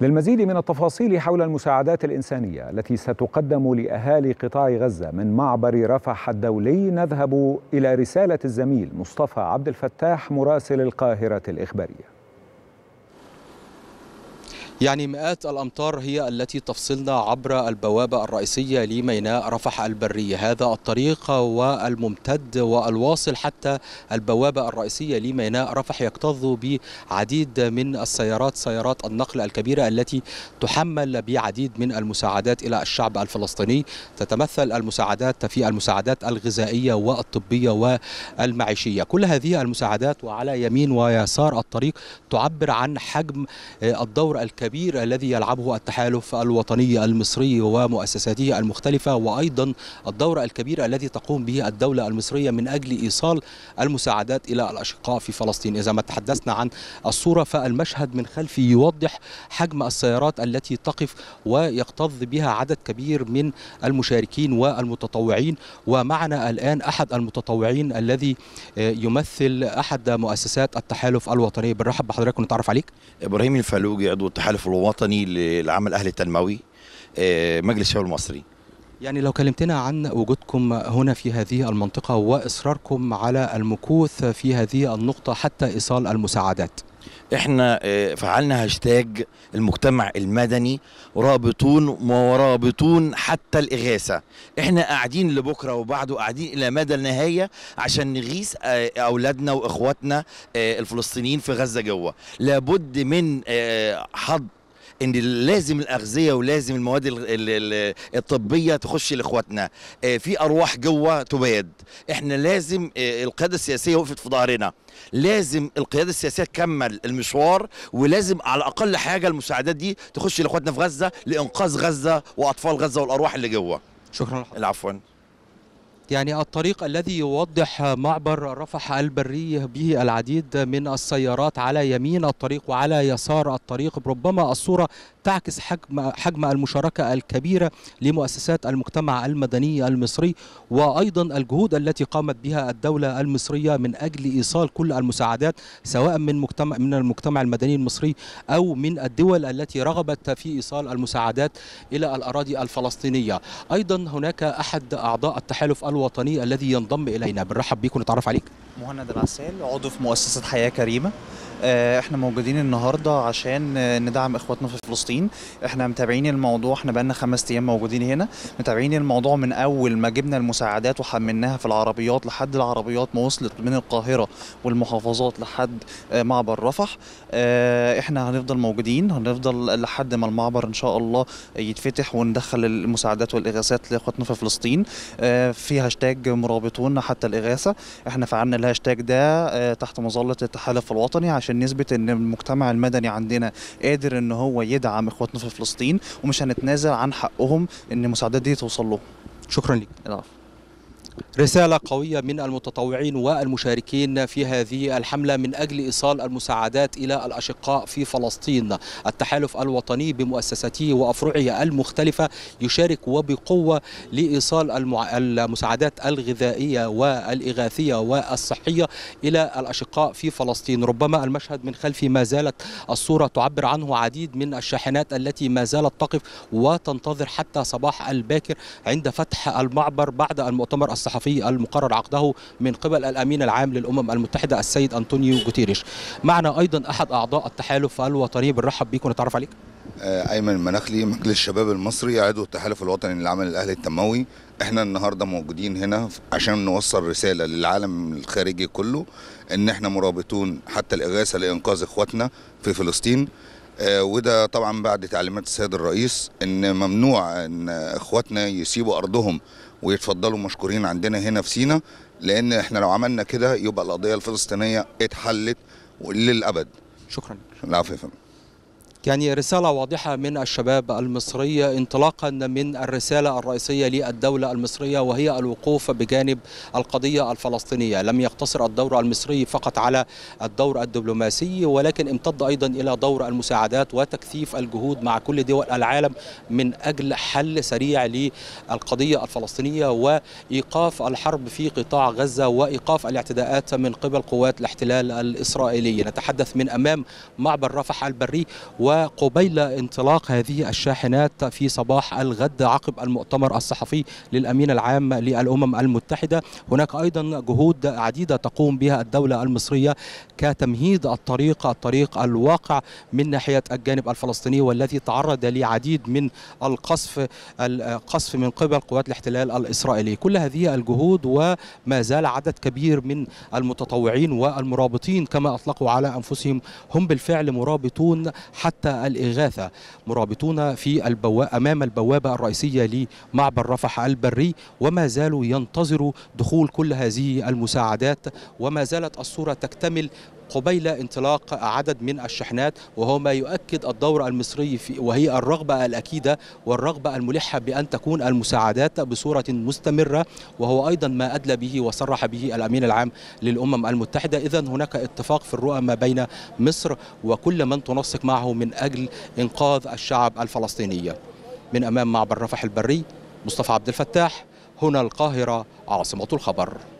للمزيد من التفاصيل حول المساعدات الإنسانية التي ستقدم لأهالي قطاع غزة من معبر رفح الدولي نذهب إلى رسالة الزميل مصطفى عبد الفتاح مراسل القاهرة الإخبارية يعني مئات الأمتار هي التي تفصلنا عبر البوابة الرئيسية لميناء رفح البري هذا الطريق والممتد والواصل حتى البوابة الرئيسية لميناء رفح يكتظ بعديد من السيارات سيارات النقل الكبيرة التي تحمل بعديد من المساعدات إلى الشعب الفلسطيني تتمثل المساعدات في المساعدات الغذائية والطبية والمعيشية كل هذه المساعدات وعلى يمين ويسار الطريق تعبر عن حجم الدور الكبير الكبير الذي يلعبه التحالف الوطني المصري ومؤسساته المختلفة وأيضا الدور الكبير الذي تقوم به الدولة المصرية من أجل إيصال المساعدات إلى الأشقاء في فلسطين إذا ما تحدثنا عن الصورة فالمشهد من خلفي يوضح حجم السيارات التي تقف ويكتظ بها عدد كبير من المشاركين والمتطوعين ومعنا الآن أحد المتطوعين الذي يمثل أحد مؤسسات التحالف الوطني بنرحب بحضرتك ونتعرف عليك إبراهيم الفلوجي عضو التحالف التحالف الوطني للعمل الاهلي التنموي آه، مجلس الشعب المصري يعني لو كلمتنا عن وجودكم هنا في هذه المنطقة وإصراركم على المكوث في هذه النقطة حتى إيصال المساعدات احنا آه، فعلنا هاشتاج المجتمع المدني رابطون ورابطون حتى الإغاثة احنا قاعدين لبكرة وبعده قاعدين إلى مدى النهاية عشان نغيث آه، أولادنا وإخواتنا آه، الفلسطينيين في غزة جوه لابد من حض ان لازم الاغذيه ولازم المواد الطبيه تخش لاخواتنا آه، في ارواح جوه تباد احنا لازم آه، القياده السياسيه وقفت في ظهرنا لازم القياده السياسيه تكمل المشوار ولازم على اقل حاجه المساعدات دي تخش لاخواتنا في غزه لانقاذ غزه واطفال غزه والارواح اللي جوه شكرا لحضرتك العفو يعني الطريق الذي يوضح معبر رفح البري به العديد من السيارات على يمين الطريق وعلى يسار الطريق ربما الصورة تعكس حجم حجم المشاركه الكبيره لمؤسسات المجتمع المدني المصري وايضا الجهود التي قامت بها الدوله المصريه من اجل ايصال كل المساعدات سواء من مجتمع من المجتمع المدني المصري او من الدول التي رغبت في ايصال المساعدات الى الاراضي الفلسطينيه ايضا هناك احد اعضاء التحالف الوطني الذي ينضم الينا بنرحب بيك ونتعرف عليك مهند العسال عضو في مؤسسه حياه كريمه آه، احنا موجودين النهارده عشان آه، ندعم اخواتنا في فلسطين احنا متابعين الموضوع احنا بقالنا خمس ايام موجودين هنا متابعين الموضوع من اول ما جبنا المساعدات وحملناها في العربيات لحد العربيات ما وصلت من القاهره والمحافظات لحد آه، معبر رفح احنا هنفضل موجودين هنفضل لحد ما المعبر ان شاء الله يتفتح وندخل المساعدات والاغاثات لاخواتنا في فلسطين في هاشتاج مرابطون حتى الاغاثه احنا فعلنا الهاشتاج ده تحت مظله التحالف الوطني عشان عشان نثبت ان المجتمع المدني عندنا قادر ان هو يدعم اخواتنا في فلسطين ومش هنتنازل عن حقهم ان المساعدات دي توصل لهم شكرا لك رسالة قوية من المتطوعين والمشاركين في هذه الحملة من أجل إيصال المساعدات إلى الأشقاء في فلسطين التحالف الوطني بمؤسساته وأفرعه المختلفة يشارك وبقوة لإيصال المساعدات الغذائية والإغاثية والصحية إلى الأشقاء في فلسطين ربما المشهد من خلفي ما زالت الصورة تعبر عنه عديد من الشاحنات التي ما زالت تقف وتنتظر حتى صباح الباكر عند فتح المعبر بعد المؤتمر الصحي الصحفي المقرر عقده من قبل الامين العام للامم المتحده السيد انطونيو جوتيريش معنا ايضا احد اعضاء التحالف الوطني بنرحب بيك ونتعرف عليك آه، ايمن المناخلي مجلس الشباب المصري عضو التحالف الوطني للعمل الاهلي التنموي احنا النهارده موجودين هنا عشان نوصل رساله للعالم الخارجي كله ان احنا مرابطون حتى الاغاثه لانقاذ اخواتنا في فلسطين آه، وده طبعا بعد تعليمات السيد الرئيس ان ممنوع ان اخواتنا يسيبوا ارضهم ويتفضلوا مشكورين عندنا هنا في سينا لان احنا لو عملنا كده يبقى القضيه الفلسطينيه اتحلت للابد شكرا العفو يا فندم يعني رسالة واضحة من الشباب المصري انطلاقا من الرسالة الرئيسية للدولة المصرية وهي الوقوف بجانب القضية الفلسطينية لم يقتصر الدور المصري فقط على الدور الدبلوماسي ولكن امتد أيضا إلى دور المساعدات وتكثيف الجهود مع كل دول العالم من أجل حل سريع للقضية الفلسطينية وإيقاف الحرب في قطاع غزة وإيقاف الاعتداءات من قبل قوات الاحتلال الإسرائيلي نتحدث من أمام معبر رفح البري و وقبيل انطلاق هذه الشاحنات في صباح الغد عقب المؤتمر الصحفي للأمين العام للأمم المتحدة هناك أيضا جهود عديدة تقوم بها الدولة المصرية كتمهيد الطريق الطريق الواقع من ناحية الجانب الفلسطيني والذي تعرض لعديد من القصف القصف من قبل قوات الاحتلال الإسرائيلي كل هذه الجهود وما زال عدد كبير من المتطوعين والمرابطين كما أطلقوا على أنفسهم هم بالفعل مرابطون حتى الإغاثة مرابطون في البوا... أمام البوابة الرئيسية لمعبر رفح البري وما زالوا ينتظروا دخول كل هذه المساعدات وما زالت الصورة تكتمل قبيل انطلاق عدد من الشحنات وهو ما يؤكد الدور المصري في وهي الرغبة الأكيدة والرغبة الملحة بأن تكون المساعدات بصورة مستمرة وهو أيضا ما أدلى به وصرح به الأمين العام للأمم المتحدة إذا هناك اتفاق في الرؤى ما بين مصر وكل من تنسق معه من أجل إنقاذ الشعب الفلسطيني من أمام معبر رفح البري مصطفى عبد الفتاح هنا القاهرة عاصمة الخبر